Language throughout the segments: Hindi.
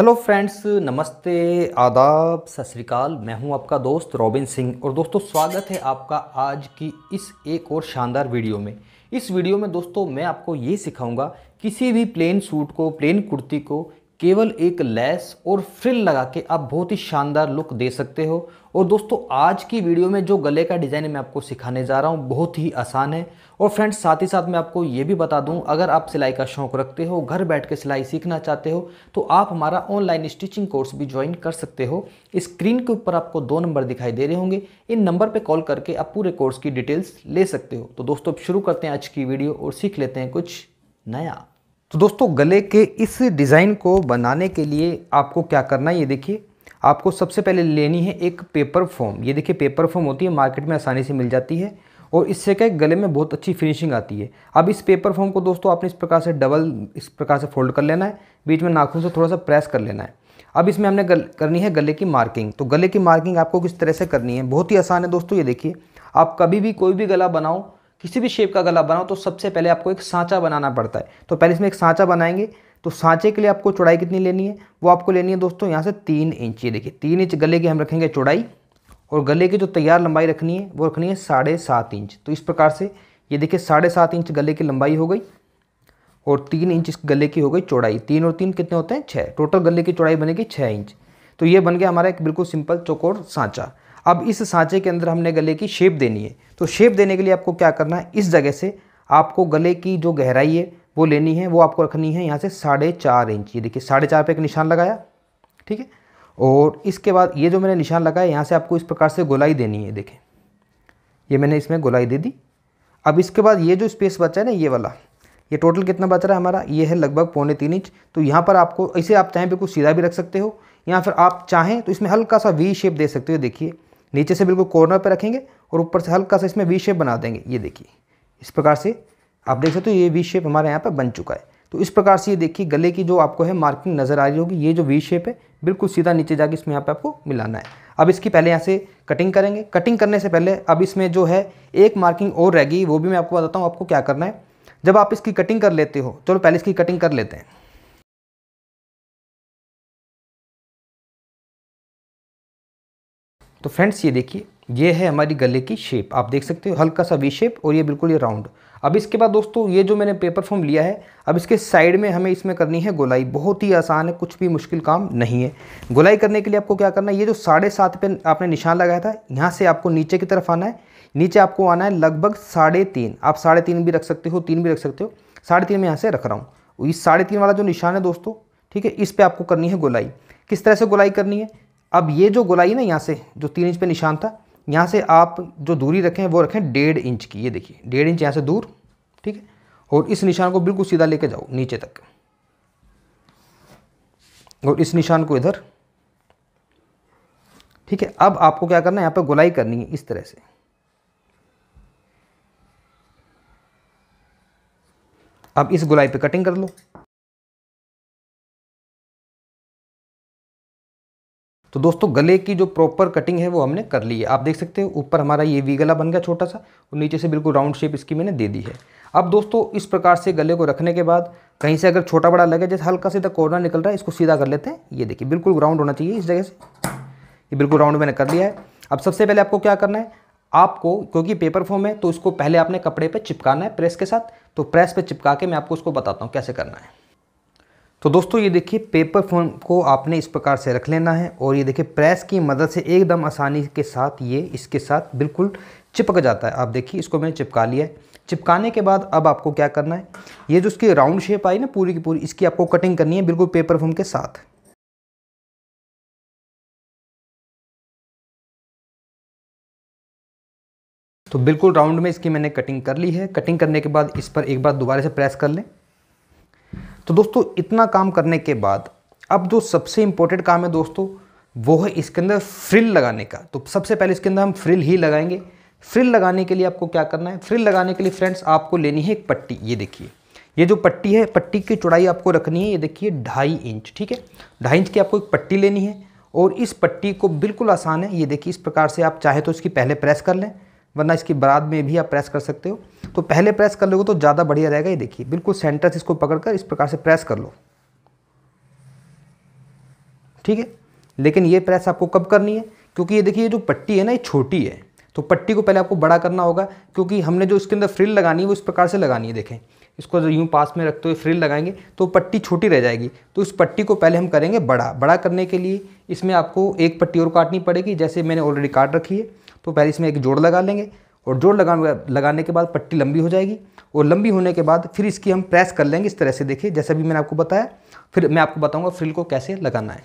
हेलो फ्रेंड्स नमस्ते आदाब सत श्रीकाल मैं हूं आपका दोस्त रॉबिन सिंह और दोस्तों स्वागत है आपका आज की इस एक और शानदार वीडियो में इस वीडियो में दोस्तों मैं आपको ये सिखाऊंगा किसी भी प्लेन सूट को प्लेन कुर्ती को केवल एक लेस और फ्रिल लगा के आप बहुत ही शानदार लुक दे सकते हो और दोस्तों आज की वीडियो में जो गले का डिज़ाइन मैं आपको सिखाने जा रहा हूँ बहुत ही आसान है और फ्रेंड्स साथ ही साथ मैं आपको ये भी बता दूँ अगर आप सिलाई का शौक रखते हो घर बैठ के सिलाई सीखना चाहते हो तो आप हमारा ऑनलाइन स्टिचिंग कोर्स भी ज्वाइन कर सकते हो स्क्रीन के ऊपर आपको दो नंबर दिखाई दे रहे होंगे इन नंबर पर कॉल करके आप पूरे कोर्स की डिटेल्स ले सकते हो तो दोस्तों शुरू करते हैं आज की वीडियो और सीख लेते हैं कुछ नया तो दोस्तों गले के इस डिज़ाइन को बनाने के लिए आपको क्या करना है ये देखिए आपको सबसे पहले लेनी है एक पेपर फॉर्म ये देखिए पेपर फॉर्म होती है मार्केट में आसानी से मिल जाती है और इससे क्या गले में बहुत अच्छी फिनिशिंग आती है अब इस पेपर फॉर्म को दोस्तों आपने इस प्रकार से डबल इस प्रकार से फोल्ड कर लेना है बीच में नाखून से थोड़ा सा प्रेस कर लेना है अब इसमें हमने गल, करनी है गले की मार्किंग तो गले की मार्किंग आपको किस तरह से करनी है बहुत ही आसान है दोस्तों ये देखिए आप कभी भी कोई भी गला बनाओ किसी भी शेप का गला बनाओ तो सबसे पहले आपको एक सांचा बनाना पड़ता है तो पहले इसमें एक सांचा बनाएंगे तो सांचे के लिए आपको चौड़ाई कितनी लेनी है वो आपको लेनी है दोस्तों यहाँ से तीन इंच ये देखिए तीन इंच गले की हम रखेंगे चौड़ाई और गले की जो तैयार लंबाई रखनी है वो रखनी है साढ़े सात इंच तो इस प्रकार से ये देखिए साढ़े सात इंच गले की लंबाई हो गई और तीन इंच इस गले की हो गई चौड़ाई तीन और तीन कितने होते हैं छः टोटल गले की चौड़ाई बनेगी छः इंच तो ये बन गया हमारा एक बिल्कुल सिंपल चौकोर सांचा अब इस सांचे के अंदर हमने गले की शेप देनी है तो शेप देने के लिए आपको क्या करना है इस जगह से आपको गले की जो गहराई है वो लेनी है वो आपको रखनी है यहाँ से साढ़े चार इंच ये देखिए साढ़े चार पर एक निशान लगाया ठीक है और इसके बाद ये जो मैंने निशान लगाया यहाँ से आपको इस प्रकार से गोलाई देनी है देखें ये मैंने इसमें गोलाई दे दी अब इसके बाद ये जो स्पेस बचा है ना ये वाला ये टोटल कितना बच रहा है हमारा ये है लगभग पौने तीन इंच तो यहाँ पर आपको इसे आप चाहें बिल्कुल सीधा भी रख सकते हो या फिर आप चाहें तो इसमें हल्का सा वी शेप दे सकते हो देखिए नीचे से बिल्कुल कॉर्नर पर रखेंगे और ऊपर से हल्का सा इसमें वी शेप बना देंगे ये देखिए इस प्रकार से आप देख सकते हो ये वी शेप हमारे यहाँ पर बन चुका है तो इस प्रकार से ये देखिए गले की जो आपको है मार्किंग नज़र आ रही होगी ये जो वी शेप है बिल्कुल सीधा नीचे जाके इसमें यहाँ पे आपको मिलाना है अब इसकी पहले यहाँ से कटिंग करेंगे कटिंग करने से पहले अब इसमें जो है एक मार्किंग और रहेगी वो भी मैं आपको बताता हूँ आपको क्या करना है जब आप इसकी कटिंग कर लेते हो चलो पहले इसकी कटिंग कर लेते हैं तो फ्रेंड्स ये देखिए ये है हमारी गले की शेप आप देख सकते हो हल्का सा वी शेप और ये बिल्कुल ये राउंड अब इसके बाद दोस्तों ये जो मैंने पेपर फॉर्म लिया है अब इसके साइड में हमें इसमें करनी है गोलाई बहुत ही आसान है कुछ भी मुश्किल काम नहीं है गोलाई करने के लिए आपको क्या करना है ये जो साढ़े सात पे आपने निशान लगाया था यहाँ से आपको नीचे की तरफ आना है नीचे आपको आना है लगभग साढ़े तीन आप साढ़े तीन भी रख सकते हो तीन भी रख सकते हो साढ़े तीन में यहाँ से रख रहा हूँ इस साढ़े तीन वाला जो निशान है दोस्तों ठीक है इस पर आपको करनी है गोलाई किस तरह से गोलाई करनी है अब ये जो गोलाई ना यहाँ से जो तीन इंच पे निशान था यहाँ से आप जो दूरी रखें वो रखें डेढ़ इंच की ये देखिए डेढ़ इंच यहाँ से दूर ठीक है और इस निशान को बिल्कुल सीधा लेके जाओ नीचे तक और इस निशान को इधर ठीक है अब आपको क्या करना है यहाँ पर गोलाई करनी है इस तरह से अब इस गोलाई पे कटिंग कर लो तो दोस्तों गले की जो प्रॉपर कटिंग है वो हमने कर ली है आप देख सकते हैं ऊपर हमारा ये वी गला बन गया छोटा सा और नीचे से बिल्कुल राउंड शेप इसकी मैंने दे दी है अब दोस्तों इस प्रकार से गले को रखने के बाद कहीं से अगर छोटा बड़ा लगे जैसे हल्का सीधा कॉर्नर निकल रहा है इसको सीधा कर लेते हैं ये देखिए बिल्कुल राउंड होना चाहिए इस जगह से ये बिल्कुल राउंड मैंने कर लिया है अब सबसे पहले आपको क्या करना है आपको क्योंकि पेपर फॉर्म है तो इसको पहले आपने कपड़े पर चिपकाना है प्रेस के साथ तो प्रेस पर चिपका के मैं आपको उसको बताता हूँ कैसे करना है तो दोस्तों ये देखिए पेपर फोम को आपने इस प्रकार से रख लेना है और ये देखिए प्रेस की मदद से एकदम आसानी के साथ ये इसके साथ बिल्कुल चिपक जाता है आप देखिए इसको मैंने चिपका लिया है चिपकाने के बाद अब आपको क्या करना है ये जो उसकी राउंड शेप आई ना पूरी की पूरी इसकी आपको कटिंग करनी है बिल्कुल पेपर फोन के साथ तो बिल्कुल राउंड में इसकी मैंने कटिंग कर ली है कटिंग करने के बाद इस पर एक बार दोबारा से प्रेस कर लें तो दोस्तों इतना काम करने के बाद अब जो सबसे इम्पोर्टेंट काम है दोस्तों वो है इसके अंदर फ्रिल लगाने का तो सबसे पहले इसके अंदर हम फ्रिल ही लगाएंगे फ्रिल लगाने के लिए आपको क्या करना है फ्रिल लगाने के लिए फ्रेंड्स आपको लेनी है एक पट्टी ये देखिए ये जो पट्टी है पट्टी की चौड़ाई आपको रखनी है ये देखिए ढाई इंच ठीक है ढाई इंच की आपको एक पट्टी लेनी है और इस पट्टी को बिल्कुल आसान है ये देखिए इस प्रकार से आप चाहे तो इसकी पहले प्रेस कर लें वरना इसकी बरात में भी आप प्रेस कर सकते हो तो पहले प्रेस कर लोगे तो ज़्यादा बढ़िया रहेगा ये देखिए बिल्कुल सेंटर से इसको पकड़कर इस प्रकार से प्रेस कर लो ठीक है लेकिन ये प्रेस आपको कब करनी है क्योंकि ये देखिए जो पट्टी है ना ये छोटी है तो पट्टी को पहले आपको बड़ा करना होगा क्योंकि हमने जो इसके अंदर फ्रिल लगानी है वो इस प्रकार से लगानी है देखें इसको जो यूँ पास में रखते हुए फ्रिल लगाएंगे तो पट्टी छोटी रह जाएगी तो उस पट्टी को पहले हम करेंगे बड़ा बड़ा करने के लिए इसमें आपको एक पट्टी और काटनी पड़ेगी जैसे मैंने ऑलरेडी काट रखी है तो पहले इसमें एक जोड़ लगा लेंगे और जोड़ लगा लगाने के बाद पट्टी लंबी हो जाएगी और लंबी होने के बाद फिर इसकी हम प्रेस कर लेंगे इस तरह से देखिए जैसा भी मैंने आपको बताया फिर मैं आपको बताऊँगा फ्रिल को कैसे लगाना है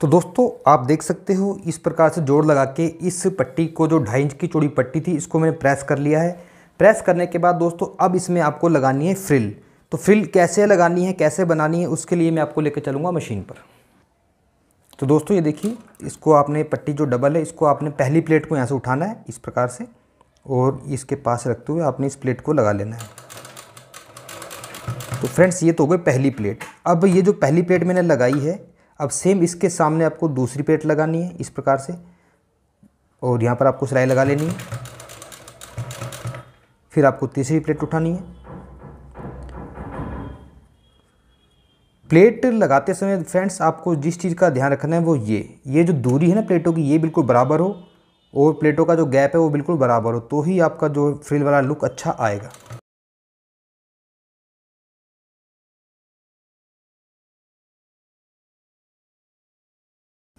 तो दोस्तों आप देख सकते हो इस प्रकार से जोड़ लगा के इस पट्टी को जो ढाई इंच की चौड़ी पट्टी थी इसको मैंने प्रेस कर लिया है प्रेस करने के बाद दोस्तों अब इसमें आपको लगानी है फ्रिल तो फ्रिल कैसे लगानी है कैसे बनानी है उसके लिए मैं आपको लेकर चलूँगा मशीन पर तो दोस्तों ये देखिए इसको आपने पट्टी जो डबल है इसको आपने पहली प्लेट को यहाँ से उठाना है इस प्रकार से और इसके पास रखते हुए आपने इस प्लेट को लगा लेना है तो फ्रेंड्स ये तो हो गई पहली प्लेट अब ये जो पहली प्लेट मैंने लगाई है अब सेम इसके सामने आपको दूसरी प्लेट लगानी है इस प्रकार से और यहाँ पर आपको सिलाई लगा लेनी है फिर आपको तीसरी प्लेट उठानी है प्लेट लगाते समय फ्रेंड्स आपको जिस चीज़ का ध्यान रखना है वो ये ये जो दूरी है ना प्लेटों की ये बिल्कुल बराबर हो और प्लेटों का जो गैप है वो बिल्कुल बराबर हो तो ही आपका जो फ्रिल वाला लुक अच्छा आएगा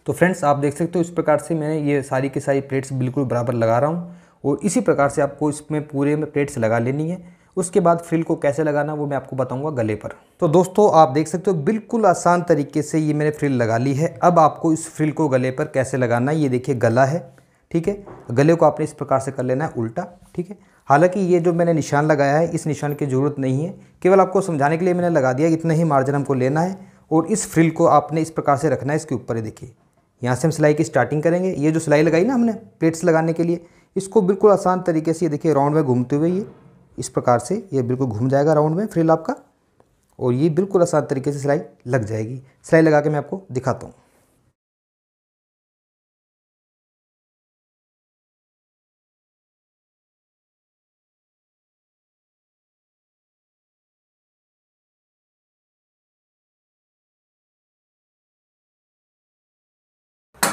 तो फ्रेंड्स आप देख सकते हो इस प्रकार से मैंने ये सारी की सारी प्लेट्स बिल्कुल बराबर लगा रहा हूँ और इसी प्रकार से आपको इसमें पूरे में प्लेट्स लगा लेनी है उसके बाद फ्रिल को कैसे लगाना वो मैं आपको बताऊंगा गले पर तो दोस्तों आप देख सकते हो बिल्कुल आसान तरीके से ये मैंने फ्रिल लगा ली है अब आपको इस फ्रिल को गले पर कैसे लगाना है ये देखिए गला है ठीक है गले को आपने इस प्रकार से कर लेना है उल्टा ठीक है हालांकि ये जो मैंने निशान लगाया है इस निशान की ज़रूरत नहीं है केवल आपको समझाने के लिए मैंने लगा दिया इतना ही मार्जिन हमको लेना है और इस फ्रिल को आपने इस प्रकार से रखना है इसके ऊपर देखिए यहाँ से हम सिलाई की स्टार्टिंग करेंगे ये जो सिलाई लगाई ना हमने प्लेट्स लगाने के लिए इसको बिल्कुल आसान तरीके से ये देखिए राउंड में घूमते हुए ये इस प्रकार से ये बिल्कुल घूम जाएगा राउंड में फ्रिल आपका और ये बिल्कुल आसान तरीके से सिलाई लग जाएगी सिलाई लगा के मैं आपको दिखाता हूँ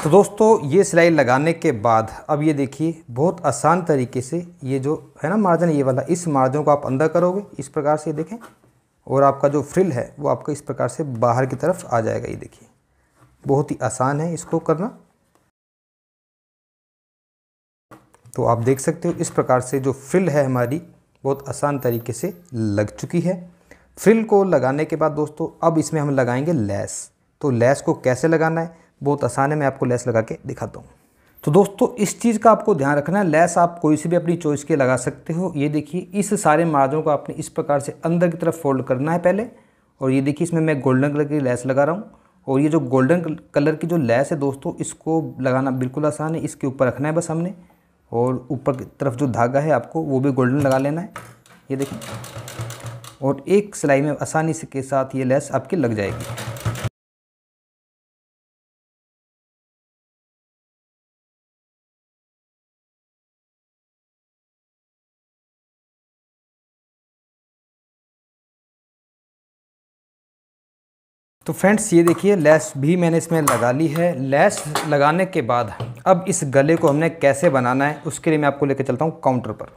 तो दोस्तों ये सिलाई लगाने के बाद अब ये देखिए बहुत आसान तरीके से ये जो है ना मार्जिन ये वाला इस मार्जिन को आप अंदर करोगे इस प्रकार से देखें और आपका जो फ्रिल है वो आपका इस प्रकार से बाहर की तरफ आ जाएगा ये देखिए बहुत ही आसान है इसको करना तो आप देख सकते हो इस प्रकार से जो फ्रिल है हमारी बहुत आसान तरीके से लग चुकी है फ्रिल को लगाने के बाद दोस्तों अब इसमें हम लगाएंगे लैस तो लैस को कैसे लगाना है बहुत आसान है मैं आपको लेस लगा के दिखाता हूँ तो दोस्तों इस चीज़ का आपको ध्यान रखना है लेस आप कोई से भी अपनी चॉइस के लगा सकते हो ये देखिए इस सारे मार्जिन को आपने इस प्रकार से अंदर की तरफ फोल्ड करना है पहले और ये देखिए इसमें मैं गोल्डन कलर की लेस लगा रहा हूँ और ये जो गोल्डन कलर की जो लेस है दोस्तों इसको लगाना बिल्कुल आसान है इसके ऊपर रखना है बस हमने और ऊपर की तरफ जो धागा है आपको वो भी गोल्डन लगा लेना है ये देखिए और एक सिलाई में आसानी से के साथ ये लेस आपकी लग जाएगी तो फ्रेंड्स ये देखिए लेस भी मैंने इसमें लगा ली है लेस लगाने के बाद अब इस गले को हमने कैसे बनाना है उसके लिए मैं आपको लेकर चलता हूँ काउंटर पर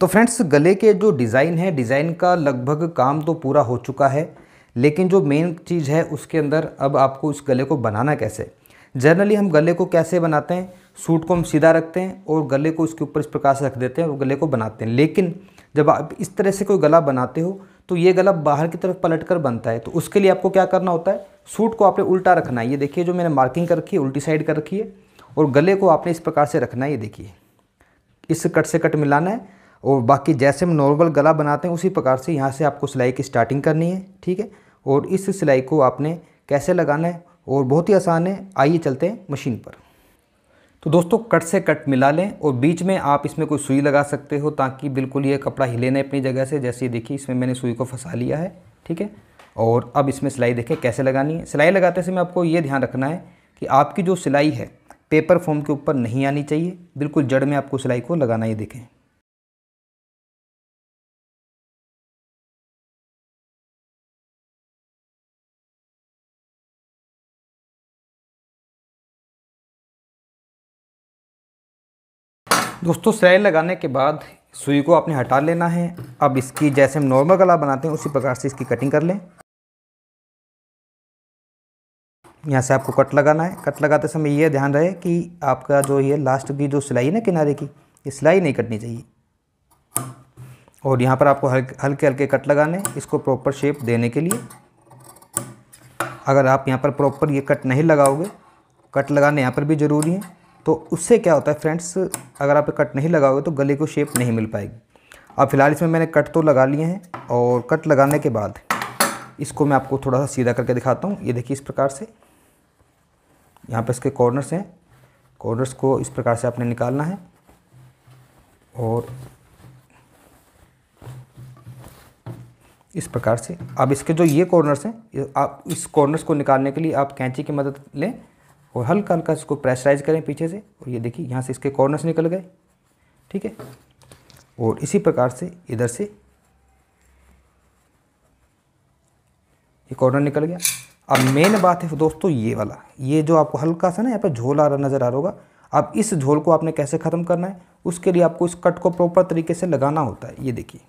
तो फ्रेंड्स गले के जो डिज़ाइन है डिज़ाइन का लगभग काम तो पूरा हो चुका है लेकिन जो मेन चीज़ है उसके अंदर अब आपको इस गले को बनाना कैसे जनरली हम गले को कैसे बनाते हैं सूट को हम सीधा रखते हैं और गले को इसके ऊपर इस प्रकार से रख देते हैं और गले को बनाते हैं लेकिन जब आप इस तरह से कोई गला बनाते हो तो ये गला बाहर की तरफ पलट कर बनता है तो उसके लिए आपको क्या करना होता है सूट को आपने उल्टा रखना है ये देखिए जो मैंने मार्किंग कर रखी है उल्टी साइड कर रखी है और गले को आपने इस प्रकार से रखना है ये देखिए इस कट से कट मिलाना है और बाकी जैसे हम नॉर्मल गला बनाते हैं उसी प्रकार से यहाँ से आपको सिलाई की स्टार्टिंग करनी है ठीक है और इस सिलाई को आपने कैसे लगाना है और बहुत ही आसान है आइए चलते हैं मशीन पर तो दोस्तों कट से कट मिला लें और बीच में आप इसमें कोई सुई लगा सकते हो ताकि बिल्कुल ये कपड़ा हिले नहीं अपनी जगह से जैसे ये देखिए इसमें मैंने सुई को फंसा लिया है ठीक है और अब इसमें सिलाई देखें कैसे लगानी है सिलाई लगाते समय आपको ये ध्यान रखना है कि आपकी जो सिलाई है पेपर फॉर्म के ऊपर नहीं आनी चाहिए बिल्कुल जड़ में आपको सिलाई को लगाना ही देखें दोस्तों सिलाई लगाने के बाद सुई को आपने हटा लेना है अब इसकी जैसे हम नॉर्मल गला बनाते हैं उसी प्रकार से इसकी कटिंग कर लें यहाँ से आपको कट लगाना है कट लगाते समय यह ध्यान रहे कि आपका जो ये लास्ट की जो सिलाई है ना किनारे की ये सिलाई नहीं कटनी चाहिए और यहाँ पर आपको हल्के हल्के हल्के कट लगाने इसको प्रॉपर शेप देने के लिए अगर आप यहाँ पर प्रॉपर ये कट नहीं लगाओगे कट लगाने यहाँ पर भी ज़रूरी है तो उससे क्या होता है फ्रेंड्स अगर आप कट नहीं लगाओगे तो गले को शेप नहीं मिल पाएगी अब फिलहाल इसमें मैंने कट तो लगा लिए हैं और कट लगाने के बाद इसको मैं आपको थोड़ा सा सीधा करके दिखाता हूँ ये देखिए इस प्रकार से यहाँ पर इसके कॉर्नर्स हैं कॉर्नर्स को इस प्रकार से आपने निकालना है और इस प्रकार से अब इसके जो ये कॉर्नर्स हैं आप इस कॉर्नर्स को निकालने के लिए आप कैंची की मदद लें और हल्का हल्का इसको प्रेशराइज करें पीछे से और ये देखिए यहाँ से इसके कॉर्नर्स निकल गए ठीक है और इसी प्रकार से इधर से ये कॉर्नर निकल गया अब मेन बात है दोस्तों ये वाला ये जो आपको हल्का सा ना यहाँ पर झोल आ रहा नज़र आ रहा होगा अब इस झोल को आपने कैसे ख़त्म करना है उसके लिए आपको इस कट को प्रॉपर तरीके से लगाना होता है ये देखिए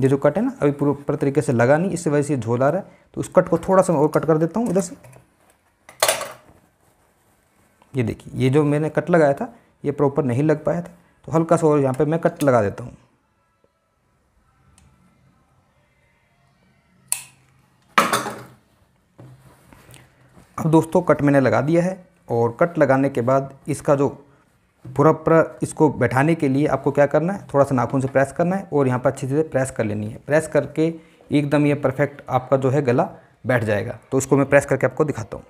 ये जो कट है ना अभी प्रॉपर तरीके से लगा नहीं इस वजह से झोल आ रहा है तो उस कट को थोड़ा सा और कट कर देता हूँ इधर से ये देखिए ये जो मैंने कट लगाया था ये प्रॉपर नहीं लग पाया था तो हल्का सा और यहाँ पर मैं कट लगा देता हूँ अब दोस्तों कट मैंने लगा दिया है और कट लगाने के बाद इसका जो पूरा पूरा इसको बैठाने के लिए आपको क्या करना है थोड़ा सा नाखून से प्रेस करना है और यहाँ पर अच्छे से प्रेस कर लेनी है प्रेस करके एकदम ये परफेक्ट आपका जो है गला बैठ जाएगा तो इसको मैं प्रेस करके आपको दिखाता हूँ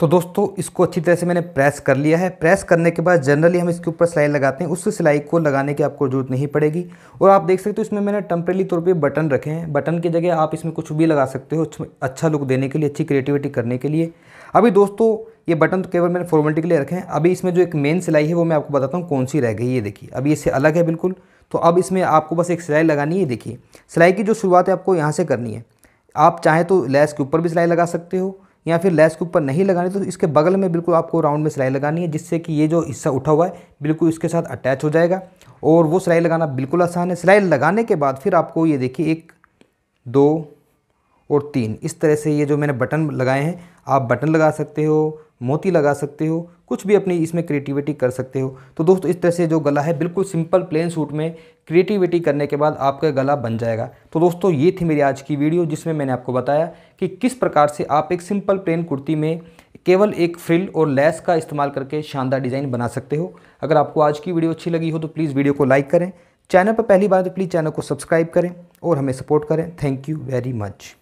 तो दोस्तों इसको अच्छी तरह से मैंने प्रेस कर लिया है प्रेस करने के बाद जनरली हम इसके ऊपर सिलाई लगाते हैं उस सिलाई को लगाने की आपको ज़रूरत नहीं पड़ेगी और आप देख सकते हो इसमें मैंने टेम्परेली तौर पे बटन रखे हैं बटन की जगह आप इसमें कुछ भी लगा सकते हो अच्छा लुक देने के लिए अच्छी क्रिएटिविटी करने के लिए अभी दोस्तों ये बटन तो केवल मैंने फॉर्मेलिटी के लिए रखे हैं अभी इसमें जो एक मेन सिलाई है वो मैं आपको बताता हूँ कौन सी रह गई ये देखिए अभी इससे अलग है बिल्कुल तो अब इसमें आपको बस एक सिलाई लगानी है देखिए सिलाई की जो शुरुआत है आपको यहाँ से करनी है आप चाहें तो लैस के ऊपर भी सिलाई लगा सकते हो या फिर लैस के ऊपर नहीं लगानी तो इसके बगल में बिल्कुल आपको राउंड में सिलाई लगानी है जिससे कि ये जो हिस्सा उठा हुआ है बिल्कुल इसके साथ अटैच हो जाएगा और वो सिलाई लगाना बिल्कुल आसान है सिलाई लगाने के बाद फिर आपको ये देखिए एक दो और तीन इस तरह से ये जो मैंने बटन लगाए हैं आप बटन लगा सकते हो मोती लगा सकते हो कुछ भी अपनी इसमें क्रिएटिविटी कर सकते हो तो दोस्तों इस तरह से जो गला है बिल्कुल सिंपल प्लेन सूट में क्रिएटिविटी करने के बाद आपका गला बन जाएगा तो दोस्तों ये थी मेरी आज की वीडियो जिसमें मैंने आपको बताया कि किस प्रकार से आप एक सिंपल प्लेन कुर्ती में केवल एक फ्रिल और लेस का इस्तेमाल करके शानदार डिज़ाइन बना सकते हो अगर आपको आज की वीडियो अच्छी लगी हो तो प्लीज़ वीडियो को लाइक करें चैनल पर पहली बार तो प्लीज़ चैनल को सब्सक्राइब करें और हमें सपोर्ट करें थैंक यू वेरी मच